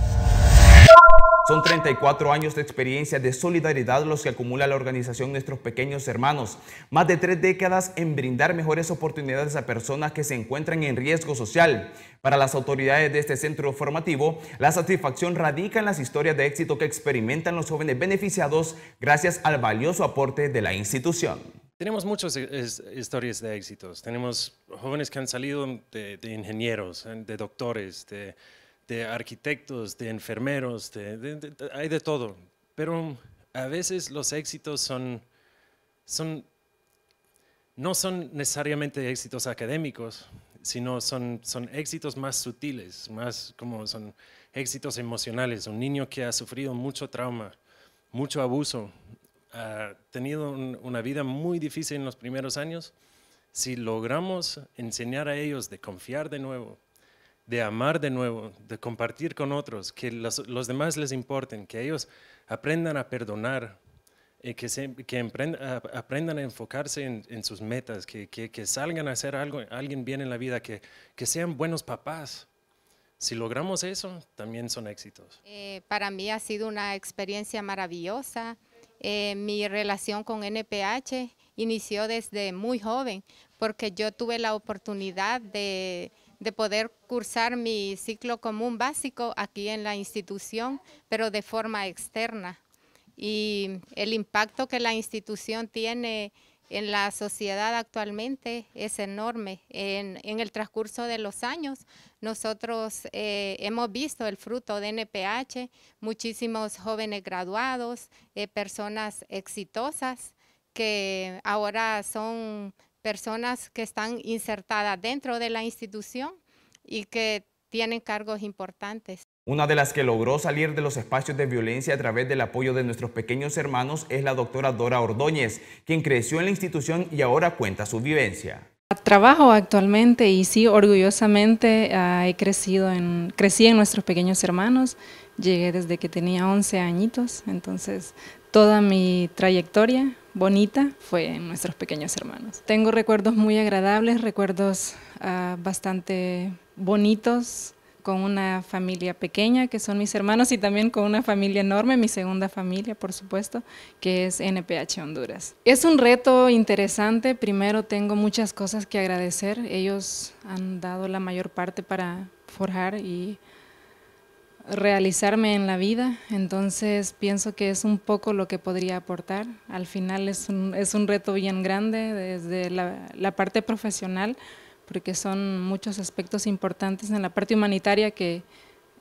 Son 34 años de experiencia de solidaridad los que acumula la organización Nuestros Pequeños Hermanos, más de tres décadas en brindar mejores oportunidades a personas que se encuentran en riesgo social. Para las autoridades de este centro formativo, la satisfacción radica en las historias de éxito que experimentan los jóvenes beneficiados gracias al valioso aporte de la institución. Tenemos muchas eh, historias de éxitos. Tenemos jóvenes que han salido de, de ingenieros, de doctores, de de arquitectos, de enfermeros, hay de todo. Pero a veces los éxitos son, son, no son necesariamente éxitos académicos, sino son, son éxitos más sutiles, más como son éxitos emocionales. Un niño que ha sufrido mucho trauma, mucho abuso, ha tenido una vida muy difícil en los primeros años. Si logramos enseñar a ellos de confiar de nuevo, de amar de nuevo, de compartir con otros, que los, los demás les importen, que ellos aprendan a perdonar, y eh, que, que aprendan a enfocarse en, en sus metas, que, que, salgan a hacer algo, alguien bien en la vida, que, que sean buenos papás. Si logramos eso, también son éxitos. Eh, para mí ha sido una experiencia maravillosa. Eh, mi relación con NPH inició desde muy joven, porque yo tuve la oportunidad de de poder cursar mi ciclo común básico aquí en la institución, pero de forma externa. Y el impacto que la institución tiene en la sociedad actualmente es enorme. En, el transcurso de los años, nosotros eh, hemos visto el fruto de NPH, muchísimos jóvenes graduados, eh, personas exitosas que ahora son personas que están insertadas dentro de la institución y que tienen cargos importantes. Una de las que logró salir de los espacios de violencia a través del apoyo de nuestros pequeños hermanos es la doctora Dora Ordóñez, quien creció en la institución y ahora cuenta su vivencia. Trabajo actualmente y sí, orgullosamente ah, he crecido en, crecí en nuestros pequeños hermanos, llegué desde que tenía 11 añitos, entonces toda mi trayectoria bonita fue en nuestros pequeños hermanos. Tengo recuerdos muy agradables, recuerdos ah, bastante bonitos con una familia pequeña que son mis hermanos y también con una familia enorme, mi segunda familia por supuesto, que es NPH Honduras. Es un reto interesante, primero tengo muchas cosas que agradecer, ellos han dado la mayor parte para forjar y realizarme en la vida, entonces pienso que es un poco lo que podría aportar. Al final es un, reto bien grande desde la, parte profesional, porque son muchos aspectos importantes en la parte humanitaria que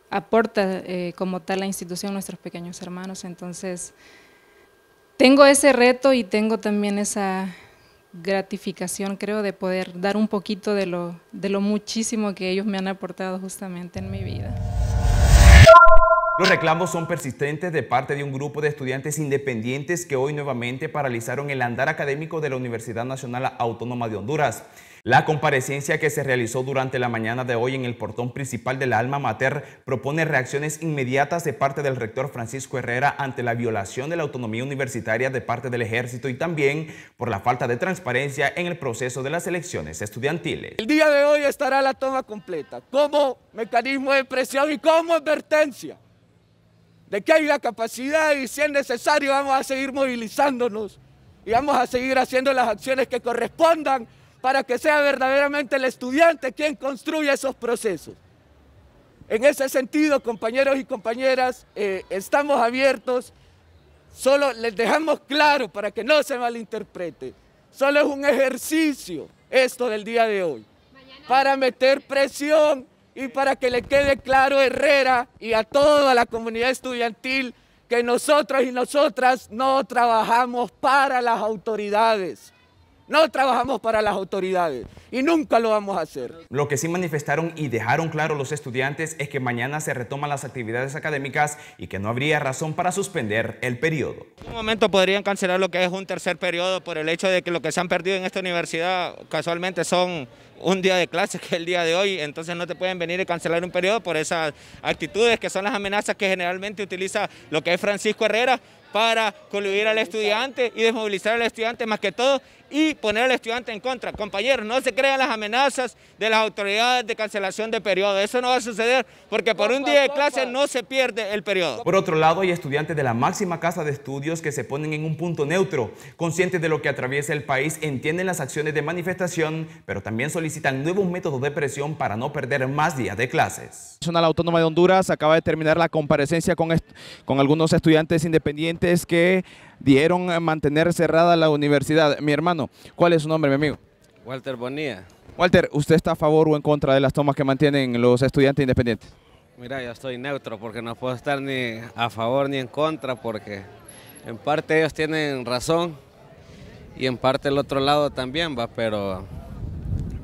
aporta eh, como tal la institución nuestros pequeños hermanos. Entonces tengo ese reto y tengo también esa gratificación, creo, de poder dar un poquito de lo muchísimo que ellos me han aportado justamente en mi vida. Los reclamos son persistentes de parte de un grupo de estudiantes independientes que hoy nuevamente paralizaron el andar académico de la Universidad Nacional Autónoma de Honduras. La comparecencia que se realizó durante la mañana de hoy en el portón principal de la Alma Mater propone reacciones inmediatas de parte del rector Francisco Herrera ante la violación de la autonomía universitaria de parte del ejército y también por la falta de transparencia en el proceso de las elecciones estudiantiles. El día de hoy estará la toma completa como mecanismo de presión y como advertencia de que hay la capacidad y si es necesario vamos a seguir movilizándonos y vamos a seguir haciendo las acciones que correspondan para que sea verdaderamente el estudiante quien construya esos procesos. En ese sentido, compañeros y compañeras, eh, estamos abiertos, solo les dejamos claro para que no se malinterprete, solo es un ejercicio esto del día de hoy, para meter presión y para que le quede claro a Herrera y a toda la comunidad estudiantil que nosotros y nosotras no trabajamos para las autoridades. No trabajamos para las autoridades y nunca lo vamos a hacer. Lo que sí manifestaron y dejaron claro los estudiantes es que mañana se retoman las actividades académicas y que no habría razón para suspender el periodo. En un momento podrían cancelar lo que es un tercer periodo por el hecho de que lo que se han perdido en esta universidad casualmente son un día de clases que es el día de hoy, entonces no te pueden venir y cancelar un periodo por esas actitudes que son las amenazas que generalmente utiliza lo que es Francisco Herrera para coludir al estudiante y desmovilizar al estudiante más que todo y poner al estudiante en contra. Compañeros, no se crean las amenazas de las autoridades de cancelación de periodo. Eso no va a suceder porque por un día de clase no se pierde el periodo. Por otro lado, hay estudiantes de la máxima casa de estudios que se ponen en un punto neutro. Conscientes de lo que atraviesa el país, entienden las acciones de manifestación, pero también solicitan nuevos métodos de presión para no perder más días de clases. La Autónoma de Honduras acaba de terminar la comparecencia con, con algunos estudiantes independientes que dieron a eh, mantener cerrada la universidad. Mi hermano, ¿cuál es su nombre, mi amigo? Walter Bonilla. Walter, ¿usted está a favor o en contra de las tomas que mantienen los estudiantes independientes? Mira, yo estoy neutro porque no puedo estar ni a favor ni en contra porque en parte ellos tienen razón y en parte el otro lado también va, pero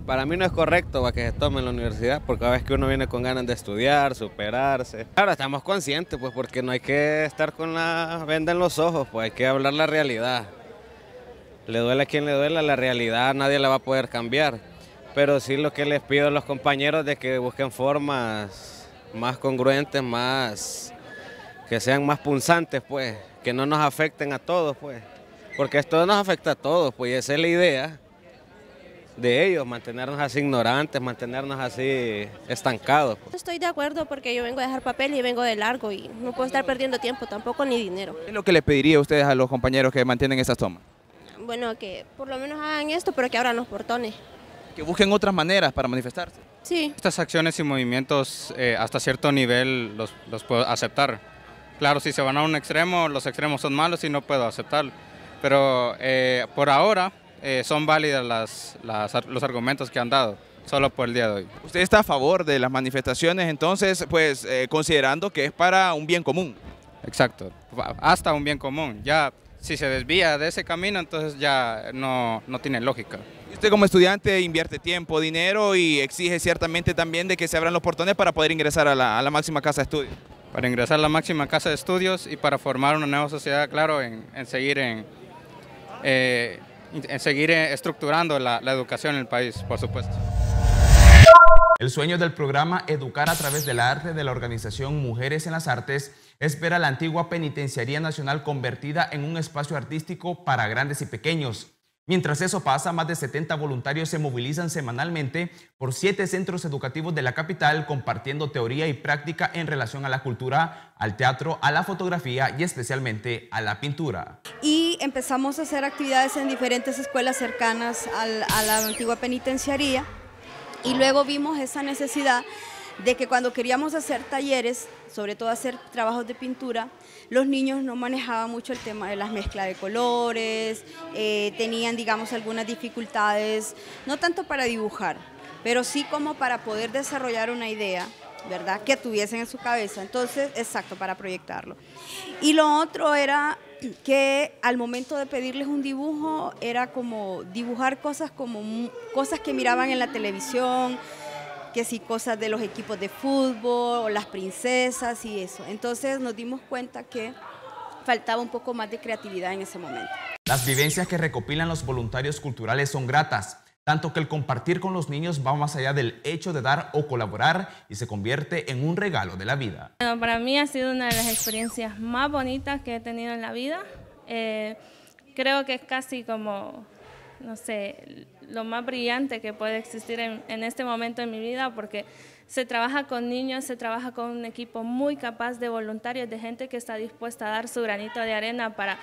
para mí no es correcto para que se tome en la universidad, porque a veces que uno viene con ganas de estudiar, superarse. Ahora estamos conscientes, pues, porque no hay que estar con la venda en los ojos, pues hay que hablar la realidad. Le duele a quien le duela, la realidad nadie la va a poder cambiar. Pero sí lo que les pido a los compañeros de que busquen formas más congruentes, más que sean más punzantes, pues, que no nos afecten a todos, pues, porque esto nos afecta a todos, pues, y esa es la idea de ellos, mantenernos así ignorantes, mantenernos así estancados. Estoy de acuerdo porque yo vengo a dejar papel y vengo de largo y no puedo estar perdiendo tiempo tampoco ni dinero. ¿Qué es lo que le pediría a ustedes a los compañeros que mantienen estas tomas? Bueno, que por lo menos hagan esto, pero que abran los portones. Que busquen otras maneras para manifestarse. Sí. Estas acciones y movimientos eh, hasta cierto nivel los, los puedo aceptar. Claro, si se van a un extremo, los extremos son malos y no puedo aceptarlo. Pero eh, por ahora eh, son válidas las, los argumentos que han dado solo por el día de hoy. ¿Usted está a favor de las manifestaciones entonces, pues eh, considerando que es para un bien común? Exacto, hasta un bien común. Ya si se desvía de ese camino, entonces ya no, tiene lógica. Usted como estudiante invierte tiempo, dinero y exige ciertamente también de que se abran los portones para poder ingresar a la, máxima casa de estudios. Para ingresar a la máxima casa de estudios y para formar una nueva sociedad, claro, en, en seguir en, eh, seguir eh, estructurando la, educación en el país, por supuesto. El sueño del programa Educar a través del arte de la organización Mujeres en las Artes es a la antigua Penitenciaría Nacional convertida en un espacio artístico para grandes y pequeños. Mientras eso pasa, más de 70 voluntarios se movilizan semanalmente por siete centros educativos de la capital compartiendo teoría y práctica en relación a la cultura, al teatro, a la fotografía y especialmente a la pintura. Y empezamos a hacer actividades en diferentes escuelas cercanas a la antigua penitenciaría y luego vimos esa necesidad de que cuando queríamos hacer talleres, sobre todo hacer trabajos de pintura, los niños no manejaban mucho el tema de las mezcla de colores, eh, tenían, digamos, algunas dificultades, no tanto para dibujar, pero sí como para poder desarrollar una idea, ¿verdad? Que tuviesen en su cabeza. Entonces, exacto, para proyectarlo. Y lo otro era que al momento de pedirles un dibujo era como dibujar cosas como cosas que miraban en la televisión, que sí cosas de los equipos de fútbol, o las princesas y eso. Entonces nos dimos cuenta que faltaba un poco más de creatividad en ese momento. Las vivencias que recopilan los voluntarios culturales son gratas, tanto que el compartir con los niños va más allá del hecho de dar o colaborar y se convierte en un regalo de la vida. para mí ha sido una de las experiencias más bonitas que he tenido en la vida. Eh, creo que es casi como, no sé, lo más brillante que puede existir en, este momento en mi vida, porque se trabaja con niños, se trabaja con un equipo muy capaz de voluntarios, de gente que está dispuesta a dar su granito de arena para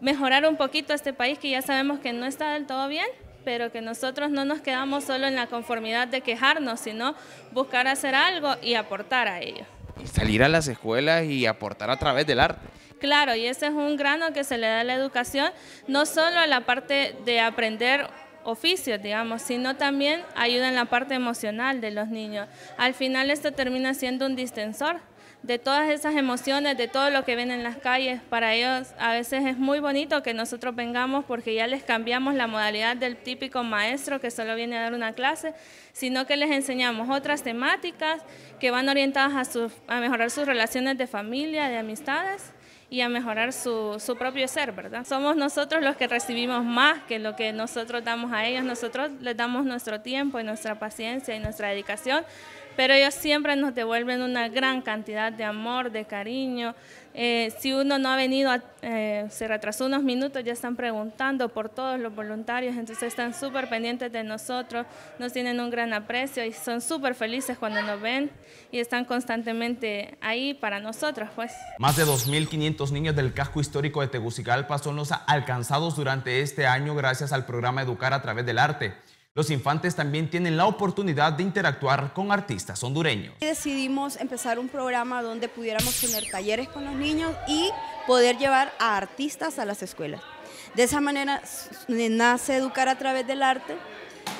mejorar un poquito este país que ya sabemos que no está del todo bien, pero que nosotros no nos quedamos solo en la conformidad de quejarnos, sino buscar hacer algo y aportar a ello. Y salir a las escuelas y aportar a través del arte. Claro, y ese es un grano que se le da a la educación, no solo a la parte de aprender oficios, digamos, sino también ayuda en la parte emocional de los niños. Al final esto termina siendo un distensor de todas esas emociones, de todo lo que ven en las calles. Para ellos a veces es muy bonito que nosotros vengamos porque ya les cambiamos la modalidad del típico maestro que solo viene a dar una clase, sino que les enseñamos otras temáticas que van orientadas a, a mejorar sus relaciones de familia, de amistades y a mejorar su, propio ser, ¿verdad? Somos nosotros los que recibimos más que lo que nosotros damos a ellos. Nosotros les damos nuestro tiempo y nuestra paciencia y nuestra dedicación, pero ellos siempre nos devuelven una gran cantidad de amor, de cariño, eh, si uno no ha venido, eh, se retrasó unos minutos, ya están preguntando por todos los voluntarios, entonces están súper pendientes de nosotros, nos tienen un gran aprecio y son súper felices cuando nos ven y están constantemente ahí para nosotros. Pues. Más de 2.500 niños del casco histórico de Tegucigalpa son los alcanzados durante este año gracias al programa Educar a través del arte. Los infantes también tienen la oportunidad de interactuar con artistas hondureños. Decidimos empezar un programa donde pudiéramos tener talleres con los niños y poder llevar a artistas a las escuelas. De esa manera eh, nace educar a través del arte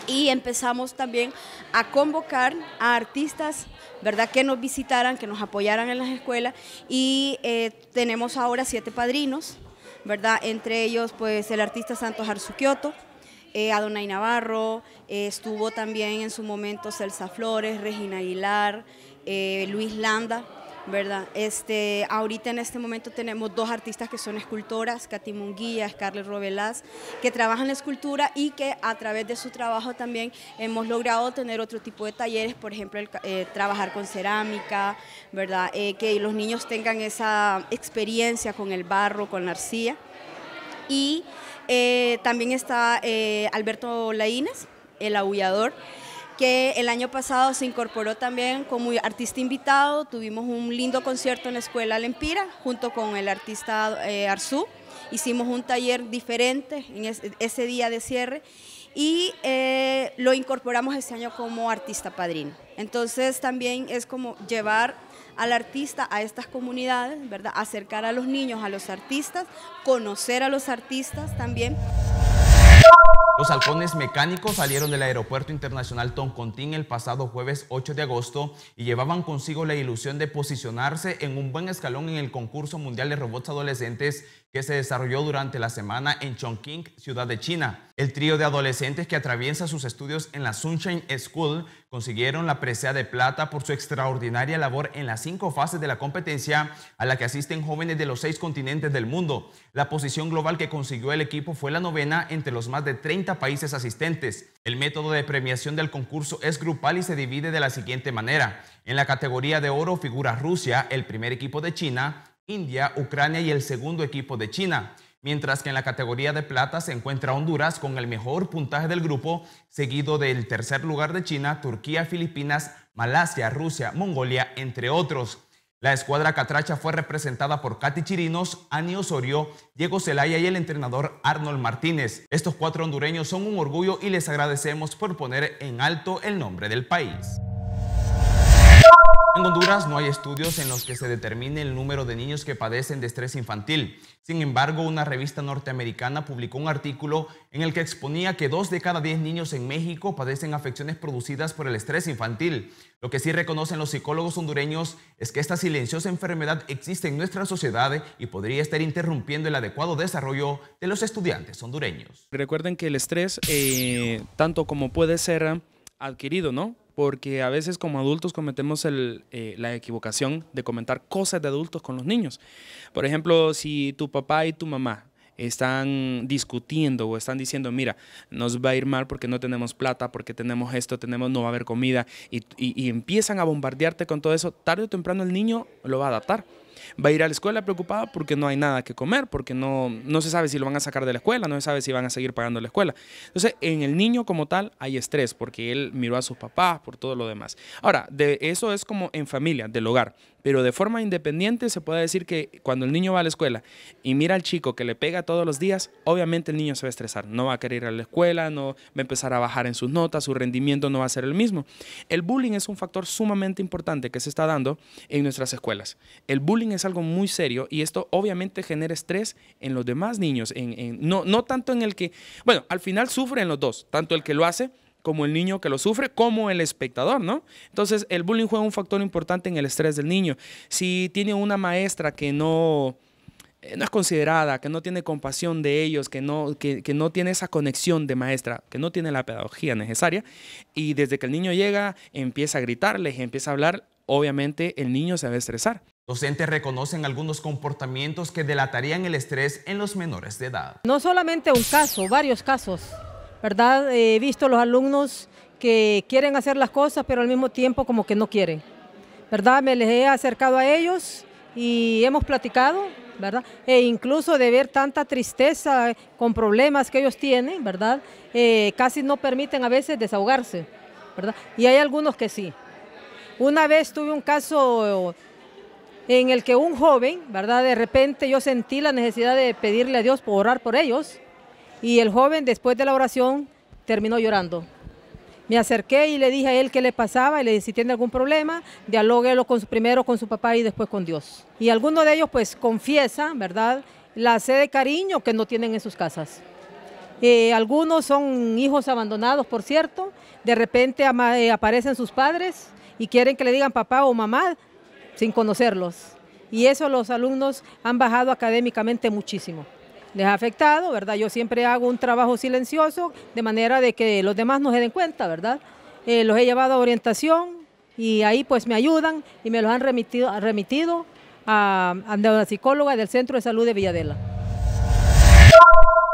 y empezamos también a convocar a artistas, ¿verdad? Que nos visitaran, que nos apoyaran en las escuelas y eh, tenemos ahora siete padrinos, ¿verdad? Entre ellos pues el artista Santos Arzuquioto, eh, Adonai Navarro, eh, estuvo también en su momento Celsa Flores, Regina Aguilar, eh, Luis Landa. ¿verdad? Este, ahorita en este momento tenemos dos artistas que son escultoras, Katy Munguía, Scarlett Robelás, que trabajan la escultura y que a través de su trabajo también hemos logrado tener otro tipo de talleres, por ejemplo, eh, trabajar con cerámica, ¿verdad? que los niños tengan esa experiencia con el barro, con la arcilla. Y eh, también está eh, Alberto Laínez, el aullador, que el año pasado se incorporó también como artista invitado. Tuvimos un lindo concierto en la Escuela Lempira junto con el artista eh, Arzu, Hicimos un taller diferente en ese día de cierre y lo incorporamos este año como artista padrino. Entonces también es como llevar al artista, a estas comunidades, ¿verdad? Acercar a los niños, a los artistas, conocer a los artistas también. Los halcones mecánicos salieron del Aeropuerto Internacional Toncontín el pasado jueves 8 de agosto y llevaban consigo la ilusión de posicionarse en un buen escalón en el concurso mundial de robots adolescentes que se desarrolló durante la semana en Chongqing, ciudad de China. El trío de adolescentes que atraviesa sus estudios en la Sunshine School consiguieron la presea de plata por su extraordinaria labor en las cinco fases de la competencia a la que asisten jóvenes de los seis continentes del mundo. La posición global que consiguió el equipo fue la novena entre los más de 30 países asistentes. El método de premiación del concurso es grupal y se divide de la siguiente manera. En la categoría de oro figura Rusia, el primer equipo de China, India, Ucrania y el segundo equipo de China. Mientras que en la categoría de plata se encuentra Honduras con el mejor puntaje del grupo, seguido del tercer lugar de China, Turquía, Filipinas, Malasia, Rusia, Mongolia, entre otros. La escuadra catracha fue representada por Katy Chirinos, Ani Osorio, Diego Celaya y el entrenador Arnold Martínez. Estos cuatro hondureños son un orgullo y les agradecemos por poner en alto el nombre del país. En Honduras no hay estudios en los que se determine el número de niños que padecen de estrés infantil. Sin embargo, una revista norteamericana publicó un artículo en el que exponía que dos de cada diez niños en México padecen afecciones producidas por el estrés infantil. Lo que sí reconocen los psicólogos hondureños es que esta silenciosa enfermedad existe en nuestra sociedad y podría estar interrumpiendo el adecuado desarrollo de los estudiantes hondureños. Recuerden que el estrés, eh, tanto como puede ser adquirido, ¿no? porque a veces como adultos cometemos eh, la equivocación de comentar cosas de adultos con los niños. Por ejemplo, si tu papá y tu mamá están discutiendo o están diciendo, mira, nos va a ir mal porque no tenemos plata, porque tenemos esto, tenemos, no va a haber comida, y empiezan a bombardearte con todo eso, tarde o temprano el niño lo va a adaptar va a ir a la escuela preocupada porque no hay nada que comer, porque no, se sabe si lo van a sacar de la escuela, no se sabe si van a seguir pagando la escuela. Entonces, en el niño como tal hay estrés porque él miró a sus papás por todo lo demás. Ahora, de eso es como en familia, del hogar pero de forma independiente se puede decir que cuando el niño va a la escuela y mira al chico que le pega todos los días, obviamente el niño se va a estresar, no va a querer ir a la escuela, no va a empezar a bajar en sus notas, su rendimiento no va a ser el mismo. El bullying es un factor sumamente importante que se está dando en nuestras escuelas. El bullying es algo muy serio y esto obviamente genera estrés en los demás niños, en, no, no tanto en el que, bueno, al final sufren los dos, tanto el que lo hace, como el niño que lo sufre, como el espectador, ¿no? Entonces, el bullying juega un factor importante en el estrés del niño. Si tiene una maestra que no, eh, no es considerada, que no tiene compasión de ellos, que no, que, no tiene esa conexión de maestra, que no tiene la pedagogía necesaria. Y desde que el niño llega, empieza a gritarles, empieza a hablar, obviamente el niño se va a estresar. Docentes reconocen algunos comportamientos que delatarían el estrés en los menores de edad. No solamente un caso, varios casos. ¿verdad? He visto visto los alumnos que quieren hacer las cosas, pero al mismo tiempo como que no quieren, ¿verdad? Me les he acercado a ellos y hemos platicado, ¿verdad? E incluso de ver tanta tristeza con problemas que ellos tienen, ¿verdad? Eh, casi no permiten a veces desahogarse, ¿verdad? Y hay algunos que sí. Una vez tuve un caso en el que un joven, ¿verdad? De repente yo sentí la necesidad de pedirle a Dios por orar por ellos, y el joven después de la oración terminó llorando. Me acerqué y le dije a él qué le pasaba y le dije si tiene algún problema, dialóguelo con su, primero con su papá y después con Dios. Y alguno de ellos pues confiesa, ¿verdad? La sed de cariño que no tienen en sus casas. Eh, algunos son hijos abandonados, por cierto. De repente eh, aparecen sus padres y quieren que le digan papá o mamá sin conocerlos. Y eso los alumnos han bajado académicamente muchísimo les ha afectado, ¿verdad? Yo siempre hago un trabajo silencioso de manera de que los demás no se den cuenta, ¿verdad? Eh, los he llevado a orientación y ahí pues me ayudan y me los han remitido, remitido a, a la psicóloga del Centro de Salud de Villadela.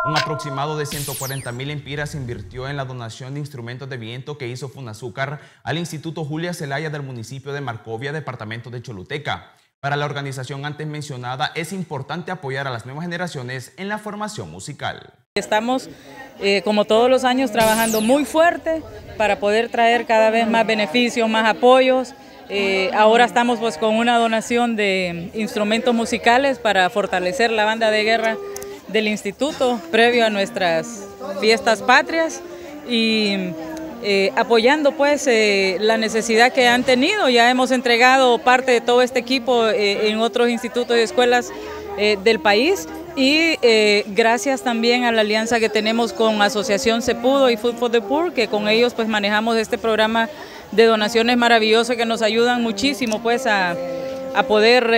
Un aproximado de 140 mil empiras se invirtió en la donación de instrumentos de viento que hizo Funazúcar al Instituto Julia Celaya del municipio de Marcovia, departamento de Choluteca. Para la organización antes mencionada es importante apoyar a las nuevas generaciones en la formación musical. Estamos, eh, como todos los años, trabajando muy fuerte para poder traer cada vez más beneficios, más apoyos. Eh, ahora estamos pues, con una donación de instrumentos musicales para fortalecer la banda de guerra del instituto previo a nuestras fiestas patrias y eh, apoyando pues eh, la necesidad que han tenido. Ya hemos entregado parte de todo este equipo eh, en otros institutos y escuelas del país y gracias también a la alianza que tenemos con Asociación Cepudo y Food for the Poor, que con ellos pues manejamos este programa de donaciones maravilloso que nos ayudan muchísimo pues a poder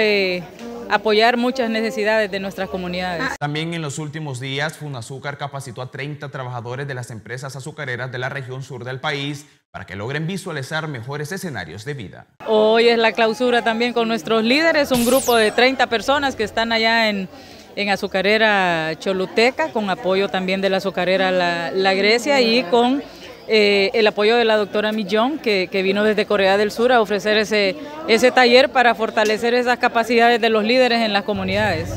apoyar muchas necesidades de nuestras comunidades. También en los últimos días, Funazúcar capacitó a 30 trabajadores de las empresas azucareras de la región sur del país para que logren visualizar mejores escenarios de vida. Hoy es la clausura también con nuestros líderes, un grupo de 30 personas que están allá en, Azucarera Choluteca, con apoyo también de la Azucarera La, la Grecia y con eh, el apoyo de la doctora Mi que, vino desde Corea del Sur a ofrecer ese, taller para fortalecer esas capacidades de los líderes en las comunidades.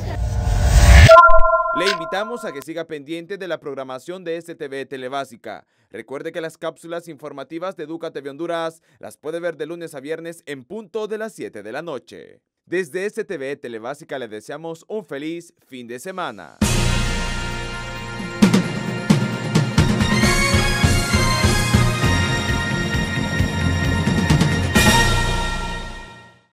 Le invitamos a que siga pendiente de la programación de STV este Telebásica. Recuerde que las cápsulas informativas de Educa TV Honduras las puede ver de lunes a viernes en punto de las 7 de la noche. Desde STV este Telebásica le deseamos un feliz fin de semana.